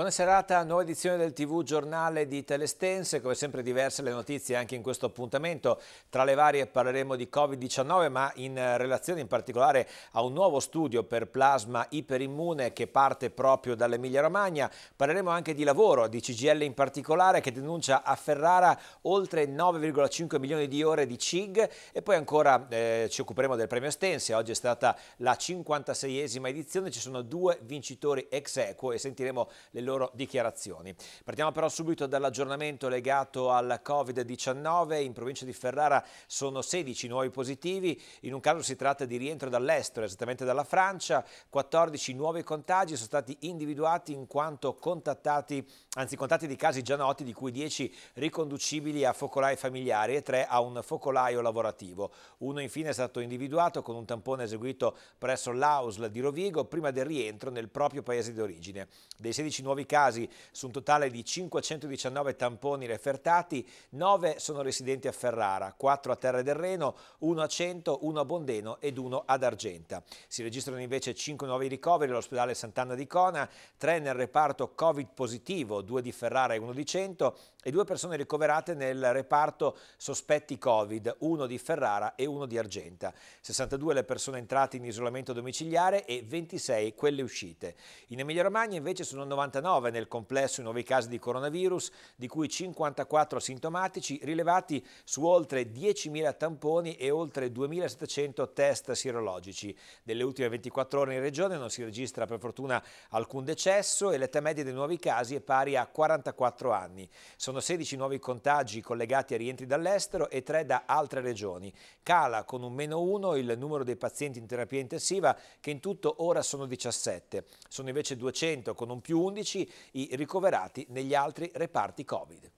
Buona serata, nuova edizione del TV Giornale di Telestense, come sempre diverse le notizie anche in questo appuntamento. Tra le varie parleremo di Covid-19 ma in relazione in particolare a un nuovo studio per plasma iperimmune che parte proprio dall'Emilia Romagna. Parleremo anche di lavoro, di CGL in particolare che denuncia a Ferrara oltre 9,5 milioni di ore di CIG e poi ancora eh, ci occuperemo del premio Stense. Oggi è stata la 56esima edizione, ci sono due vincitori ex equo e sentiremo le loro loro dichiarazioni. Partiamo però subito dall'aggiornamento legato al Covid-19. In provincia di Ferrara sono 16 nuovi positivi, in un caso si tratta di rientro dall'estero, esattamente dalla Francia, 14 nuovi contagi sono stati individuati in quanto contattati, anzi contatti di casi già noti, di cui 10 riconducibili a focolai familiari e 3 a un focolaio lavorativo. Uno infine è stato individuato con un tampone eseguito presso l'AUSL di Rovigo prima del rientro nel proprio paese d'origine. Dei 16 nuovi nuovi casi su un totale di 519 tamponi refertati, 9 sono residenti a Ferrara, 4 a Terre del Reno, 1 a Cento, 1 a Bondeno ed 1 ad Argenta. Si registrano invece 5 nuovi ricoveri all'ospedale Sant'Anna di Cona, 3 nel reparto Covid positivo, 2 di Ferrara e 1 di Cento e 2 persone ricoverate nel reparto sospetti Covid, 1 di Ferrara e 1 di Argenta. 62 le persone entrate in isolamento domiciliare e 26 quelle uscite. In Emilia Romagna invece sono 99 19 nel complesso i nuovi casi di coronavirus, di cui 54 sintomatici rilevati su oltre 10.000 tamponi e oltre 2.700 test sierologici. Nelle ultime 24 ore in regione non si registra per fortuna alcun decesso e l'età media dei nuovi casi è pari a 44 anni. Sono 16 nuovi contagi collegati a rientri dall'estero e 3 da altre regioni. Cala con un meno 1 il numero dei pazienti in terapia intensiva che in tutto ora sono 17. Sono invece 200 con un più 11 medici ricoverati negli altri reparti Covid.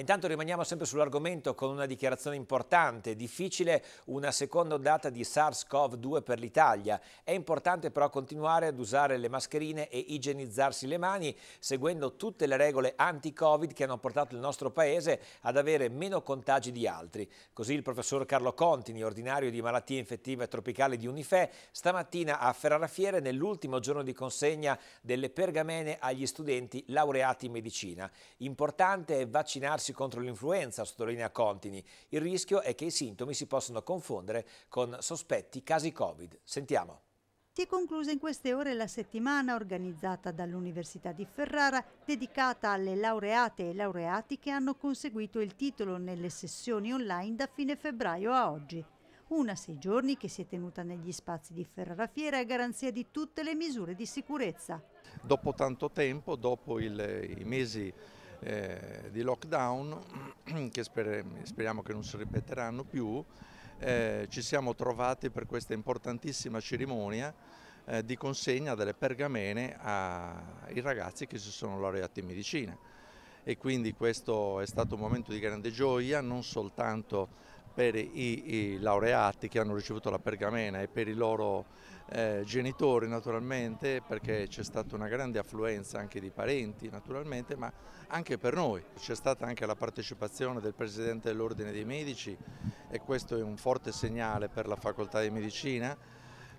Intanto rimaniamo sempre sull'argomento con una dichiarazione importante. Difficile una seconda ondata di SARS-CoV-2 per l'Italia. È importante però continuare ad usare le mascherine e igienizzarsi le mani seguendo tutte le regole anti-Covid che hanno portato il nostro Paese ad avere meno contagi di altri. Così il professor Carlo Contini, ordinario di malattie infettive tropicali di Unife, stamattina a Ferrara Fiere nell'ultimo giorno di consegna delle pergamene agli studenti laureati in medicina. Importante è vaccinarsi farmaci contro l'influenza, sottolinea Contini. Il rischio è che i sintomi si possano confondere con sospetti casi Covid. Sentiamo. Si è conclusa in queste ore la settimana organizzata dall'Università di Ferrara dedicata alle laureate e laureati che hanno conseguito il titolo nelle sessioni online da fine febbraio a oggi. Una sei giorni che si è tenuta negli spazi di Ferrara Fiera a garanzia di tutte le misure di sicurezza. Dopo tanto tempo, dopo il, i mesi eh, di lockdown che sper speriamo che non si ripeteranno più, eh, ci siamo trovati per questa importantissima cerimonia eh, di consegna delle pergamene ai ragazzi che si sono laureati in medicina e quindi questo è stato un momento di grande gioia non soltanto per i, i laureati che hanno ricevuto la pergamena e per i loro eh, genitori naturalmente perché c'è stata una grande affluenza anche di parenti naturalmente ma anche per noi c'è stata anche la partecipazione del Presidente dell'Ordine dei Medici e questo è un forte segnale per la facoltà di medicina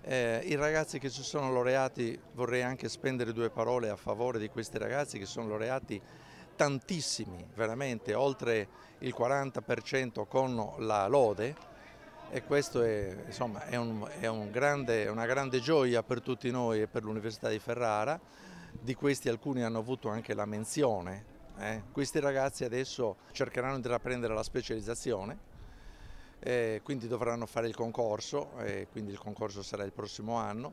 eh, I ragazzi che si sono laureati, vorrei anche spendere due parole a favore di questi ragazzi che sono laureati tantissimi, veramente oltre il 40% con la lode, e questo è, insomma, è, un, è un grande, una grande gioia per tutti noi e per l'Università di Ferrara, di questi alcuni hanno avuto anche la menzione. Eh. Questi ragazzi adesso cercheranno di intraprendere la specializzazione, eh, quindi dovranno fare il concorso, eh, quindi il concorso sarà il prossimo anno.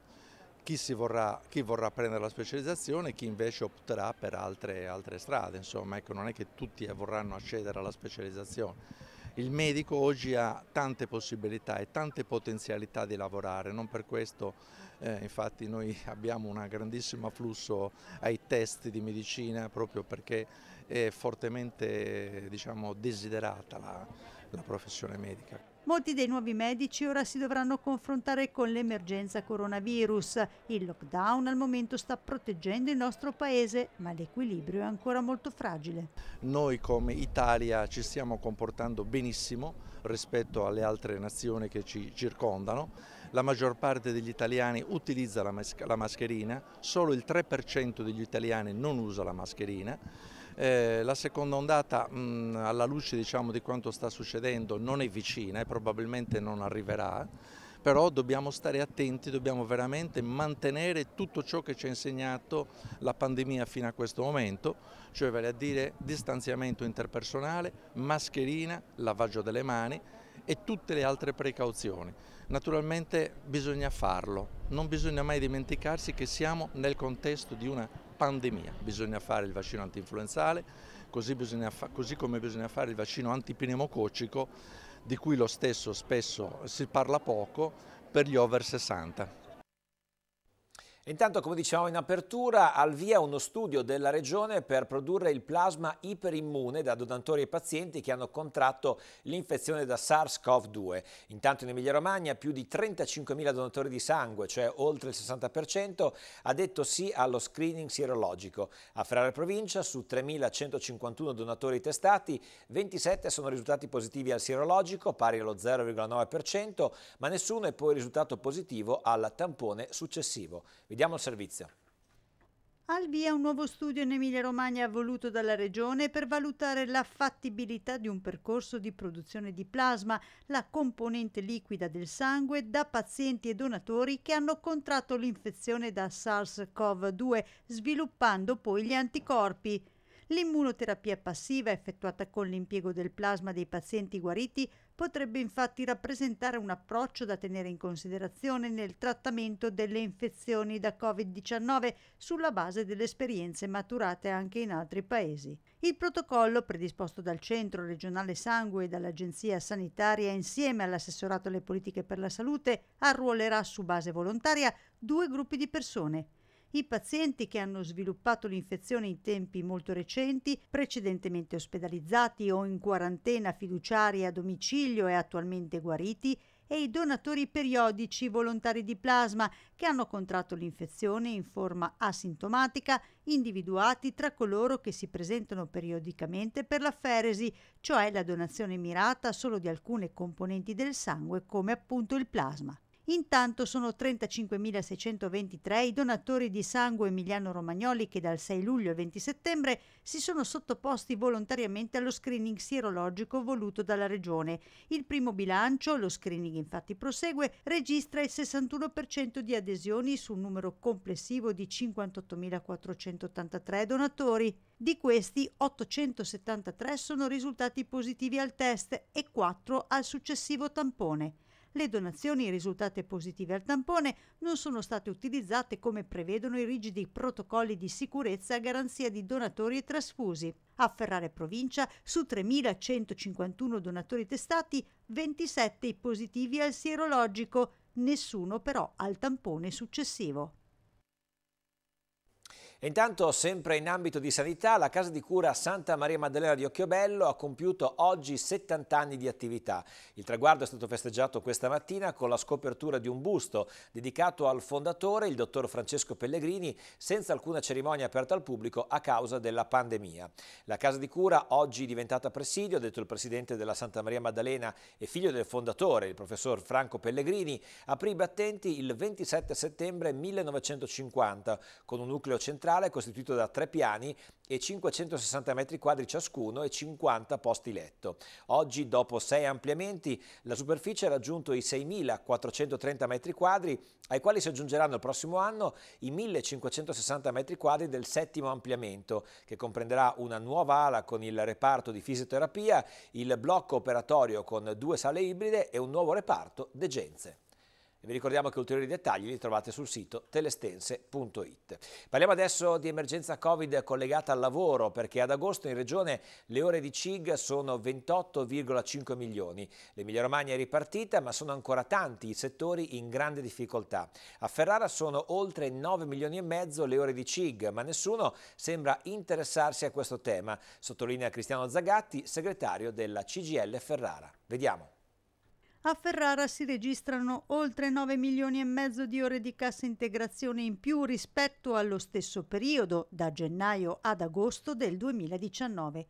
Chi vorrà, chi, vorrà, prendere la specializzazione, e chi invece opterà per altre, altre strade, insomma, ecco, non è che tutti vorranno accedere alla specializzazione. Il medico oggi ha tante possibilità e tante potenzialità di lavorare, non per questo eh, infatti noi abbiamo un grandissimo afflusso ai test di medicina proprio perché è fortemente diciamo, desiderata la, la professione medica. Molti dei nuovi medici ora si dovranno confrontare con l'emergenza coronavirus. Il lockdown al momento sta proteggendo il nostro paese, ma l'equilibrio è ancora molto fragile. Noi come Italia ci stiamo comportando benissimo rispetto alle altre nazioni che ci circondano. La maggior parte degli italiani utilizza la, mascherina, solo il 3% degli italiani non usa la mascherina eh, la seconda ondata mh, mm, alla luce diciamo, di quanto sta succedendo non è vicina e probabilmente non arriverà, però dobbiamo stare attenti, dobbiamo veramente mantenere tutto ciò che ci ha insegnato la pandemia fino a questo momento, cioè vale a dire distanziamento interpersonale, mascherina, lavaggio delle mani e tutte le altre precauzioni. Naturalmente bisogna farlo, non bisogna mai dimenticarsi che siamo nel contesto di una pandemia. Bisogna fare il vaccino antinfluenzale, così, così, come bisogna fare il vaccino antipneumococcico, di cui lo stesso spesso si parla poco, per gli over 60. Intanto, come dicevamo in apertura, al via uno studio della Regione per produrre il plasma iperimmune da donatori e pazienti che hanno contratto l'infezione da SARS-CoV-2. Intanto in Emilia-Romagna più di 35.000 donatori di sangue, cioè oltre il 60%, ha detto sì allo screening sierologico. A Ferrara Provincia, su 3.151 donatori testati, 27 sono risultati positivi al sierologico, pari allo 0,9%, ma nessuno è poi risultato positivo al tampone successivo. Vi Vediamo il servizio. Albi è un nuovo studio in Emilia-Romagna voluto dalla Regione per valutare la fattibilità di un percorso di produzione di plasma, la componente liquida del sangue, da pazienti e donatori che hanno contratto l'infezione da SARS-CoV-2, sviluppando poi gli anticorpi. L'immunoterapia passiva effettuata con l'impiego del plasma dei pazienti guariti potrebbe infatti rappresentare un approccio da tenere in considerazione nel trattamento delle infezioni da Covid-19 sulla base delle esperienze maturate anche in altri paesi. Il protocollo predisposto dal Centro regionale Sangue e dall'Agenzia Sanitaria insieme all'assessorato alle politiche per la salute arruolerà su base volontaria due gruppi di persone i pazienti che hanno sviluppato l'infezione in tempi molto recenti, precedentemente ospedalizzati o in quarantena fiduciaria a domicilio e attualmente guariti, e i donatori periodici volontari di plasma che hanno contratto l'infezione in forma asintomatica, individuati tra coloro che si presentano periodicamente per la feresi, cioè la donazione mirata solo di alcune componenti del sangue come appunto il plasma. Intanto sono 35.623 i donatori di sangue emiliano-romagnoli che dal 6 luglio al 20 settembre si sono sottoposti volontariamente allo screening sierologico voluto dalla Regione. Il primo bilancio, lo screening infatti prosegue, registra il 61% di adesioni su un numero complessivo di 58.483 donatori. Di questi 873 sono risultati positivi al test e 4 al successivo tampone. Le donazioni risultate positive al tampone non sono state utilizzate come prevedono i rigidi protocolli di sicurezza a garanzia di donatori e trasfusi. A Ferrare provincia, su 3.151 donatori testati, 27 i positivi al sierologico, nessuno però al tampone successivo. E intanto, sempre in ambito di sanità, la casa di cura Santa Maria Maddalena di Occhiobello ha compiuto oggi 70 anni di attività. Il traguardo è stato festeggiato questa mattina con la scopertura di un busto dedicato al fondatore, il dottor Francesco Pellegrini, senza alcuna cerimonia aperta al pubblico a causa della pandemia. La casa di cura oggi è diventata presidio, ha detto il presidente della Santa Maria Maddalena e figlio del fondatore, il professor Franco Pellegrini, aprì i battenti il 27 settembre 1950 con un nucleo centrale centrale costituito da tre piani e 560 metri quadri ciascuno e 50 posti letto. Oggi, dopo sei ampliamenti, la superficie ha raggiunto i 6.430 metri quadri, ai quali si aggiungeranno il prossimo anno i 1.560 metri quadri del settimo ampliamento, che comprenderà una nuova ala con il reparto di fisioterapia, il blocco operatorio con due sale ibride e un nuovo reparto degenze. E vi ricordiamo che ulteriori dettagli li trovate sul sito telestense.it. Parliamo adesso di emergenza Covid collegata al lavoro perché ad agosto in regione le ore di CIG sono 28,5 milioni. L'Emilia Romagna è ripartita ma sono ancora tanti i settori in grande difficoltà. A Ferrara sono oltre 9 milioni e mezzo le ore di CIG ma nessuno sembra interessarsi a questo tema, sottolinea Cristiano Zagatti, segretario della CGL Ferrara. Vediamo. A Ferrara si registrano oltre 9 milioni e mezzo di ore di cassa integrazione in più rispetto allo stesso periodo, da gennaio ad agosto del 2019.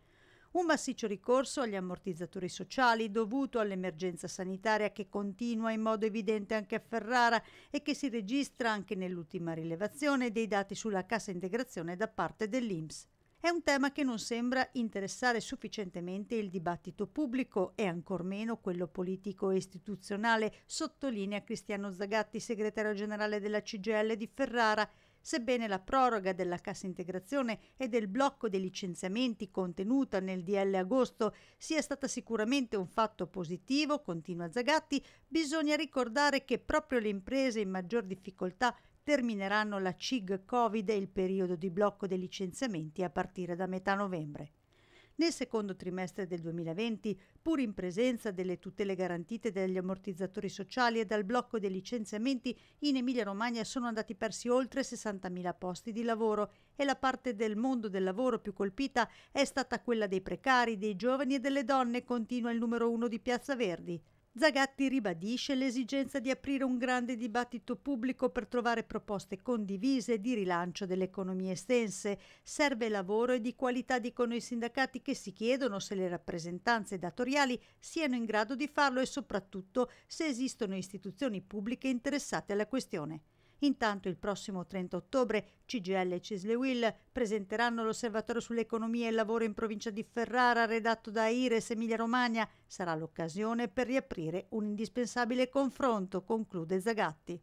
Un massiccio ricorso agli ammortizzatori sociali dovuto all'emergenza sanitaria che continua in modo evidente anche a Ferrara e che si registra anche nell'ultima rilevazione dei dati sulla cassa integrazione da parte dell'Inps. È un tema che non sembra interessare sufficientemente il dibattito pubblico e ancor meno quello politico e istituzionale, sottolinea Cristiano Zagatti, segretario generale della CGL di Ferrara, Sebbene la proroga della cassa integrazione e del blocco dei licenziamenti contenuta nel DL agosto sia stata sicuramente un fatto positivo, continua Zagatti, bisogna ricordare che proprio le imprese in maggior difficoltà termineranno la CIG Covid e il periodo di blocco dei licenziamenti a partire da metà novembre. Nel secondo trimestre del 2020, pur in presenza delle tutele garantite dagli ammortizzatori sociali e dal blocco dei licenziamenti, in Emilia-Romagna sono andati persi oltre 60.000 posti di lavoro e la parte del mondo del lavoro più colpita è stata quella dei precari, dei giovani e delle donne, continua il numero uno di Piazza Verdi. Zagatti ribadisce l'esigenza di aprire un grande dibattito pubblico per trovare proposte condivise di rilancio delle economie estense. Serve lavoro e di qualità, dicono i sindacati che si chiedono se le rappresentanze datoriali siano in grado di farlo e soprattutto se esistono istituzioni pubbliche interessate alla questione. Intanto il prossimo 30 ottobre CGL e Cislewil presenteranno l'osservatorio sull'economia e il lavoro in provincia di Ferrara redatto da Ires Emilia Romagna. Sarà l'occasione per riaprire un indispensabile confronto, conclude Zagatti.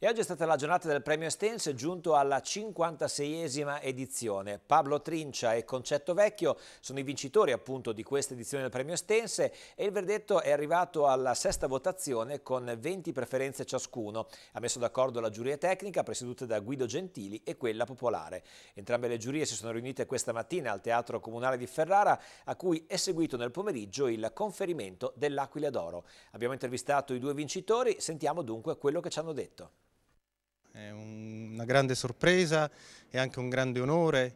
E oggi è stata la giornata del premio Estense giunto alla 56esima edizione. Pablo Trincia e Concetto Vecchio sono i vincitori appunto di questa edizione del premio Estense e il verdetto è arrivato alla sesta votazione con 20 preferenze ciascuno. Ha messo d'accordo la giuria tecnica presieduta da Guido Gentili e quella popolare. Entrambe le giurie si sono riunite questa mattina al Teatro Comunale di Ferrara a cui è seguito nel pomeriggio il conferimento dell'Aquila d'Oro. Abbiamo intervistato i due vincitori, sentiamo dunque quello che ci hanno detto. È una grande sorpresa e anche un grande onore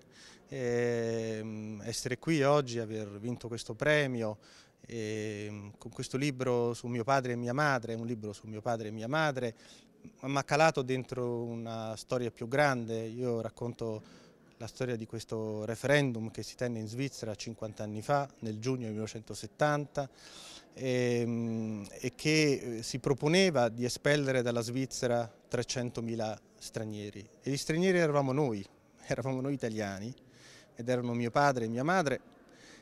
ehm, essere qui oggi, aver vinto questo premio ehm, con questo libro su mio padre e mia madre, un libro su mio padre e mia madre, ma calato dentro una storia più grande. Io racconto la storia di questo referendum che si tenne in Svizzera 50 anni fa, nel giugno 1970, e, ehm, e che eh, si proponeva di espellere dalla Svizzera 300.000 stranieri. E gli stranieri eravamo noi, eravamo noi italiani, ed erano mio padre e mia madre,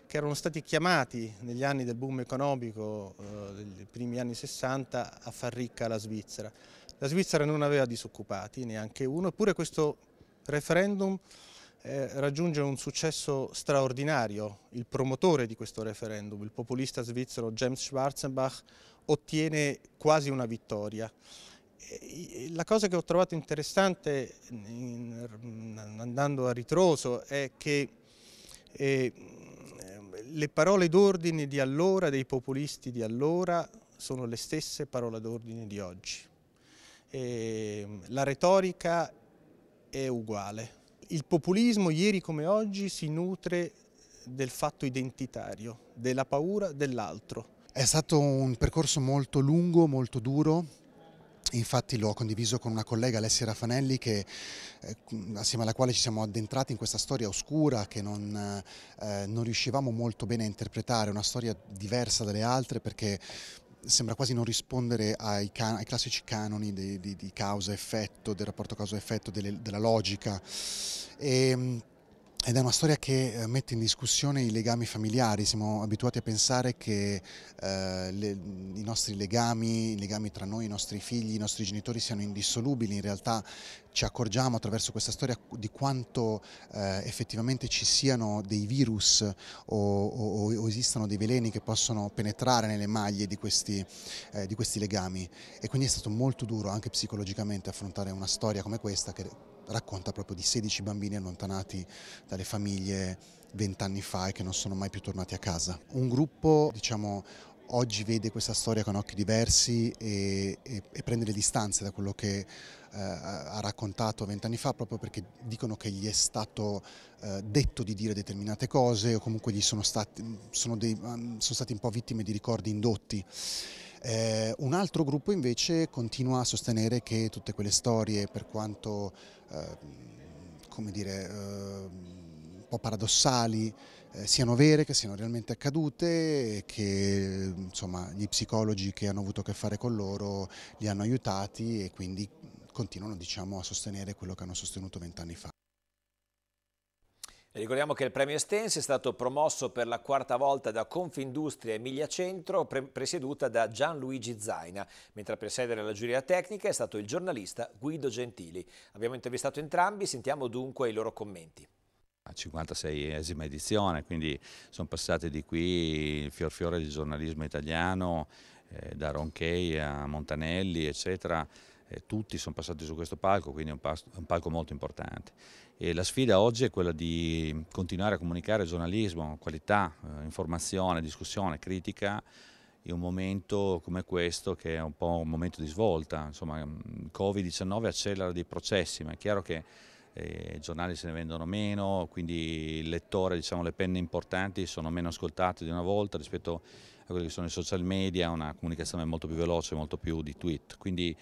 che erano stati chiamati negli anni del boom economico, eh, dei primi anni 60, a far ricca la Svizzera. La Svizzera non aveva disoccupati, neanche uno, eppure questo referendum eh, raggiunge un successo straordinario. Il promotore di questo referendum, il populista svizzero James Schwarzenbach, ottiene quasi una vittoria. La cosa che ho trovato interessante andando a ritroso è che eh, le parole d'ordine di allora, dei populisti di allora, sono le stesse parole d'ordine di oggi. Ehm, la retorica è uguale, il populismo ieri come oggi si nutre del fatto identitario, della paura dell'altro. È stato un percorso molto lungo, molto duro, Infatti l'ho condiviso con una collega, Alessia Raffanelli, che, eh, assieme alla quale ci siamo addentrati in questa storia oscura che non, eh, non riuscivamo molto bene a interpretare, una storia diversa dalle altre perché sembra quasi non rispondere ai, can ai classici canoni di, di, di causa-effetto, del rapporto causa-effetto, della logica. E, ehm, ed è una storia che eh, mette in discussione i legami familiari, siamo abituati a pensare che eh, le, i nostri legami, i legami tra noi, i nostri figli, i nostri genitori siano indissolubili, in realtà ci accorgiamo attraverso questa storia di quanto eh, effettivamente ci siano dei virus o, o, o, esistano dei veleni che possono penetrare nelle maglie di questi, eh, di questi legami e quindi è stato molto duro anche psicologicamente affrontare una storia come questa che racconta proprio di 16 bambini allontanati dalle famiglie vent'anni fa e che non sono mai più tornati a casa. Un gruppo, diciamo, oggi vede questa storia con occhi diversi e, e, e prende le distanze da quello che eh, ha raccontato vent'anni fa proprio perché dicono che gli è stato eh, detto di dire determinate cose o comunque gli sono stati, sono dei, sono stati un po' vittime di ricordi indotti. Eh, un altro gruppo invece continua a sostenere che tutte quelle storie, per quanto eh, come dire, eh, un po' paradossali, eh, siano vere, che siano realmente accadute, e che insomma, gli psicologi che hanno avuto a che fare con loro li hanno aiutati e quindi continuano diciamo, a sostenere quello che hanno sostenuto vent'anni fa. Ricordiamo che il premio Estense è stato promosso per la quarta volta da Confindustria Emilia Centro, pre presieduta da Gianluigi Zaina, mentre a presiedere la giuria tecnica è stato il giornalista Guido Gentili. Abbiamo intervistato entrambi, sentiamo dunque i loro commenti. 56esima edizione, quindi sono passati di qui il fior fiore di giornalismo italiano, eh, da Ronchei a Montanelli, eccetera eh, tutti sono passati su questo palco, quindi è un, è un palco molto importante. E la sfida oggi è quella di continuare a comunicare giornalismo, qualità, eh, informazione, discussione, critica in un momento come questo che è un po' un momento di svolta, insomma il mm, Covid-19 accelera dei processi, ma è chiaro che eh, i giornali se ne vendono meno, quindi il lettore, diciamo, le penne importanti sono meno ascoltate di una volta rispetto a quelli che sono i social media, una comunicazione molto più veloce, molto più di tweet. Quindi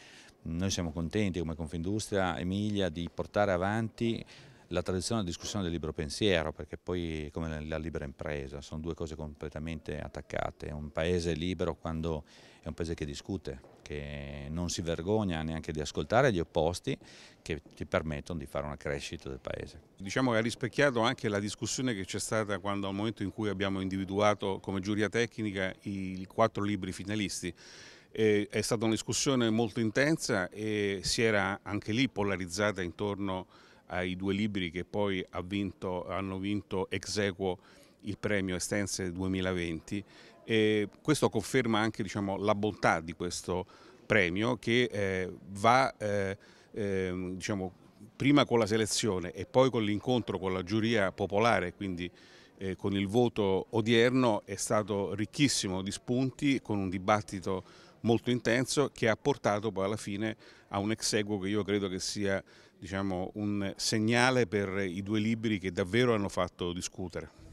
noi siamo contenti come Confindustria Emilia di portare avanti la tradizione della discussione del libero pensiero, perché poi come la libera impresa, sono due cose completamente attaccate. Un paese libero quando è un paese che discute, che non si vergogna neanche di ascoltare gli opposti che ti permettono di fare una crescita del paese. Diciamo che ha rispecchiato anche la discussione che c'è stata quando al momento in cui abbiamo individuato come giuria tecnica i quattro libri finalisti eh, è stata una discussione molto intensa e si era anche lì polarizzata intorno ai due libri che poi ha vinto, hanno vinto ex equo il premio Estense 2020. E questo conferma anche diciamo, la bontà di questo premio che eh, va eh, eh, diciamo, prima con la selezione e poi con l'incontro con la giuria popolare, quindi eh, con il voto odierno, è stato ricchissimo di spunti con un dibattito molto intenso che ha portato poi alla fine a un exeguo che io credo che sia diciamo, un segnale per i due libri che davvero hanno fatto discutere.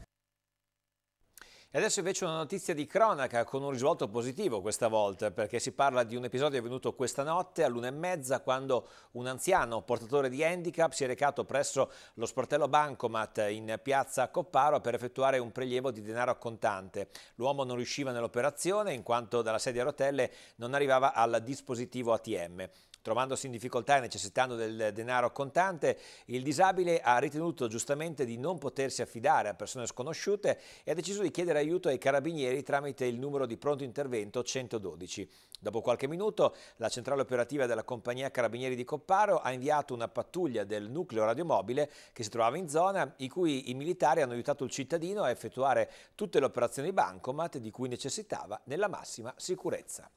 E adesso invece una notizia di cronaca con un risvolto positivo questa volta, perché si parla di un episodio avvenuto questa notte all'una e mezza quando un anziano portatore di handicap si è recato presso lo sportello Bancomat in piazza Copparo per effettuare un prelievo di denaro a contante. L'uomo non riusciva nell'operazione in quanto dalla sedia a rotelle non arrivava al dispositivo ATM. Trovandosi in difficoltà e necessitando del denaro contante, il disabile ha ritenuto giustamente di non potersi affidare a persone sconosciute e ha deciso di chiedere aiuto ai carabinieri tramite il numero di pronto intervento 112. Dopo qualche minuto la centrale operativa della compagnia Carabinieri di Copparo ha inviato una pattuglia del nucleo radiomobile che si trovava in zona, i cui i militari hanno aiutato il cittadino a effettuare tutte le operazioni bancomat di cui necessitava nella massima sicurezza.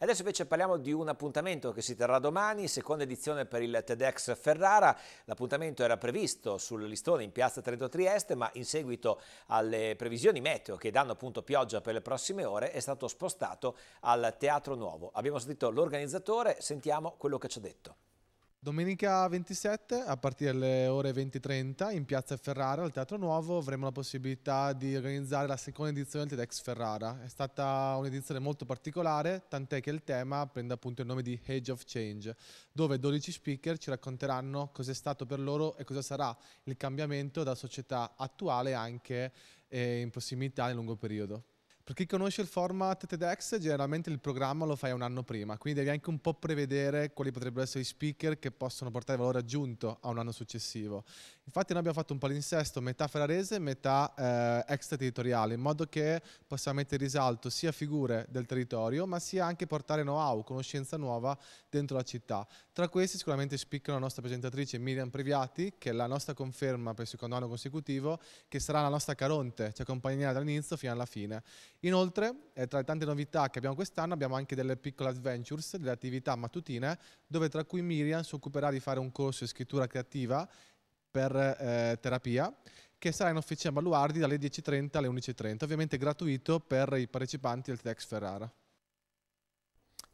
Adesso invece parliamo di un appuntamento che si terrà domani, seconda edizione per il TEDx Ferrara. L'appuntamento era previsto sul listone in piazza Trento Trieste, ma in seguito alle previsioni meteo che danno appunto pioggia per le prossime ore è stato spostato al Teatro Nuovo. Abbiamo sentito l'organizzatore, sentiamo quello che ci ha detto. Domenica 27 a partire dalle ore 20.30 in piazza Ferrara al Teatro Nuovo avremo la possibilità di organizzare la seconda edizione del TEDx Ferrara. È stata un'edizione molto particolare, tant'è che il tema prende appunto il nome di Age of Change, dove 12 speaker ci racconteranno cos'è stato per loro e cosa sarà il cambiamento da società attuale anche eh, in prossimità nel lungo periodo. Per chi conosce il format TEDx, generalmente il programma lo fai un anno prima, quindi devi anche un po' prevedere quali potrebbero essere i speaker che possono portare valore aggiunto a un anno successivo. Infatti noi abbiamo fatto un palinsesto metà ferrarese, e metà eh, extraterritoriale, in modo che possiamo mettere in risalto sia figure del territorio, ma sia anche portare know-how, conoscenza nuova dentro la città. Tra questi sicuramente speaker la nostra presentatrice Miriam Previati, che è la nostra conferma per il secondo anno consecutivo, che sarà la nostra caronte, ci accompagnerà dall'inizio fino alla fine Inoltre, eh, tra le tante novità che abbiamo quest'anno, abbiamo anche delle piccole adventures, delle attività mattutine, dove tra cui Miriam si occuperà di fare un corso di scrittura creativa per eh, terapia, che sarà in officina Baluardi dalle 10.30 alle 11.30, ovviamente gratuito per i partecipanti del TEDx Ferrara.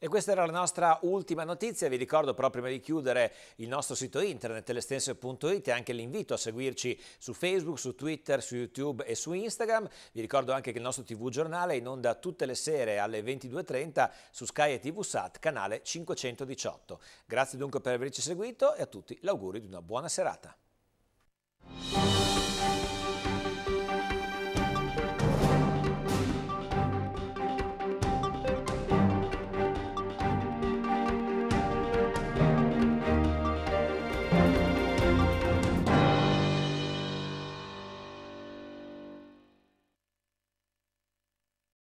E questa era la nostra ultima notizia, vi ricordo però prima di chiudere il nostro sito internet telestense.it e anche l'invito a seguirci su Facebook, su Twitter, su YouTube e su Instagram. Vi ricordo anche che il nostro TV giornale è in onda tutte le sere alle 22.30 su Sky e TV Sat, canale 518. Grazie dunque per averci seguito e a tutti l'augurio di una buona serata.